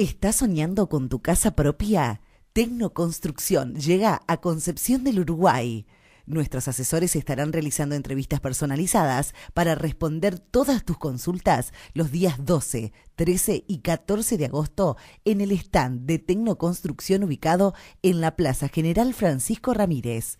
¿Estás soñando con tu casa propia? Tecnoconstrucción llega a Concepción del Uruguay. Nuestros asesores estarán realizando entrevistas personalizadas para responder todas tus consultas los días 12, 13 y 14 de agosto en el stand de Tecnoconstrucción ubicado en la Plaza General Francisco Ramírez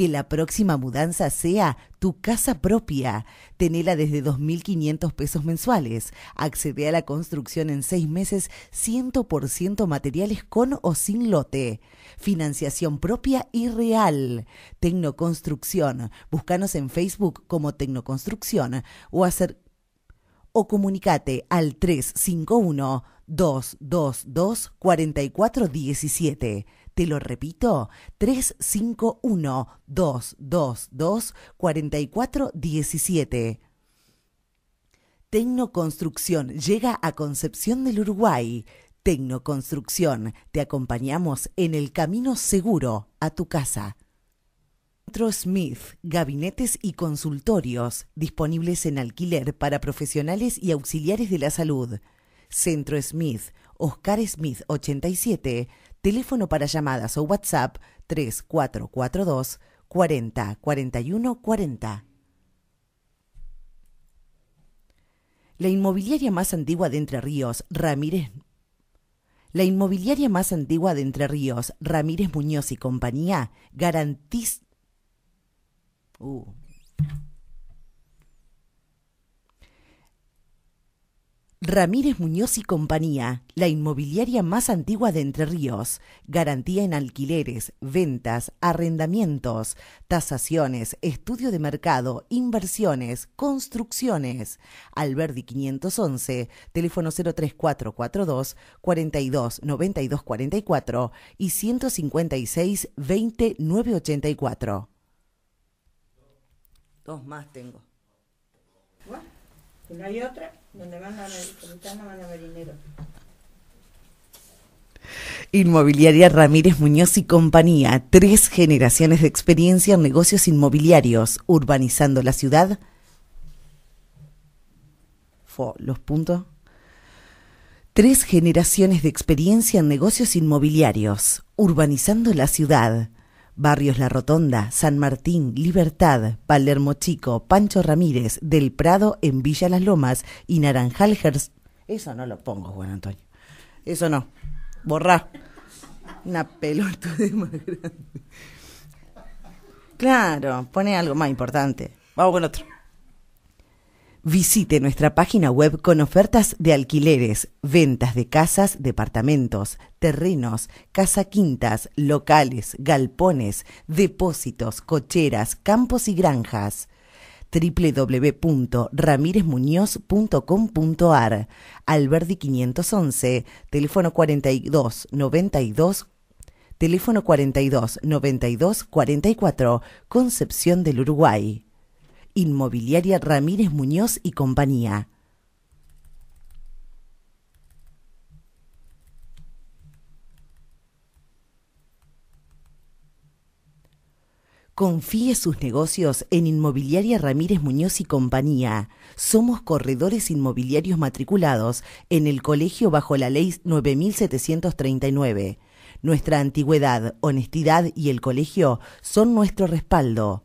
que la próxima mudanza sea tu casa propia. Tenela desde 2.500 pesos mensuales. Accede a la construcción en seis meses 100% materiales con o sin lote. Financiación propia y real. Tecnoconstrucción. Búscanos en Facebook como Tecnoconstrucción o hacer o comunicate al 351 222 4417. Te lo repito, 351-222-4417. Tecnoconstrucción llega a Concepción del Uruguay. Tecnoconstrucción, te acompañamos en el camino seguro a tu casa. Centro Smith, gabinetes y consultorios disponibles en alquiler para profesionales y auxiliares de la salud. Centro Smith, Oscar Smith 87, Teléfono para llamadas o WhatsApp 3442 y 40. La inmobiliaria más antigua de Entre Ríos, Ramírez. La inmobiliaria más antigua de Entre Ríos, Ramírez Muñoz y compañía, garantiza. Uh. Ramírez Muñoz y Compañía, la inmobiliaria más antigua de Entre Ríos. Garantía en alquileres, ventas, arrendamientos, tasaciones, estudio de mercado, inversiones, construcciones. Alberdi 511, teléfono 03442 429244 y 156 20 Dos más tengo no otra, donde van a van Inmobiliaria Ramírez Muñoz y compañía, tres generaciones de experiencia en negocios inmobiliarios, urbanizando la ciudad. los puntos. Tres generaciones de experiencia en negocios inmobiliarios, urbanizando la ciudad Barrios La Rotonda, San Martín, Libertad, Palermo Chico, Pancho Ramírez, Del Prado en Villa Las Lomas y Naranjal Eso no lo pongo, Juan Antonio. Eso no. Borrá. Una pelota de más grande. Claro, pone algo más importante. Vamos con otro. Visite nuestra página web con ofertas de alquileres, ventas de casas, departamentos, terrenos, casa quintas, locales, galpones, depósitos, cocheras, campos y granjas www.ramiresmuñoz.com.ar Alberdi 511, teléfono 42 92 teléfono 42 92 44 Concepción del Uruguay. Inmobiliaria Ramírez Muñoz y compañía. Confíe sus negocios en Inmobiliaria Ramírez Muñoz y Compañía. Somos corredores inmobiliarios matriculados en el colegio bajo la ley 9739. Nuestra antigüedad, honestidad y el colegio son nuestro respaldo.